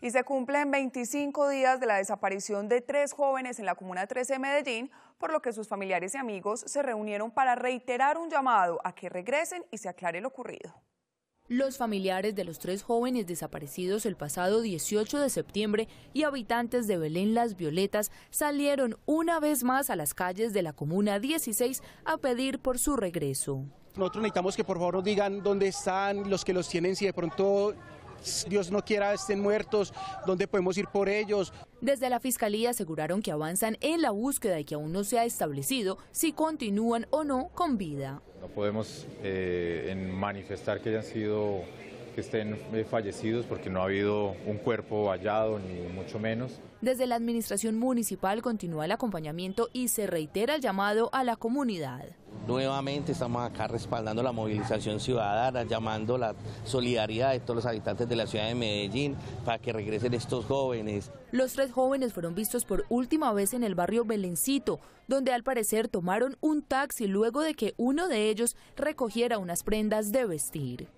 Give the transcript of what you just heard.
Y se cumplen 25 días de la desaparición de tres jóvenes en la Comuna 13 de Medellín, por lo que sus familiares y amigos se reunieron para reiterar un llamado a que regresen y se aclare lo ocurrido. Los familiares de los tres jóvenes desaparecidos el pasado 18 de septiembre y habitantes de Belén Las Violetas salieron una vez más a las calles de la Comuna 16 a pedir por su regreso. Nosotros necesitamos que por favor nos digan dónde están los que los tienen, si de pronto Dios no quiera estén muertos, dónde podemos ir por ellos. Desde la Fiscalía aseguraron que avanzan en la búsqueda y que aún no se ha establecido si continúan o no con vida. No podemos eh, manifestar que hayan sido estén eh, fallecidos porque no ha habido un cuerpo hallado, ni mucho menos. Desde la administración municipal continúa el acompañamiento y se reitera el llamado a la comunidad. Nuevamente estamos acá respaldando la movilización ciudadana, llamando la solidaridad de todos los habitantes de la ciudad de Medellín para que regresen estos jóvenes. Los tres jóvenes fueron vistos por última vez en el barrio Belencito, donde al parecer tomaron un taxi luego de que uno de ellos recogiera unas prendas de vestir.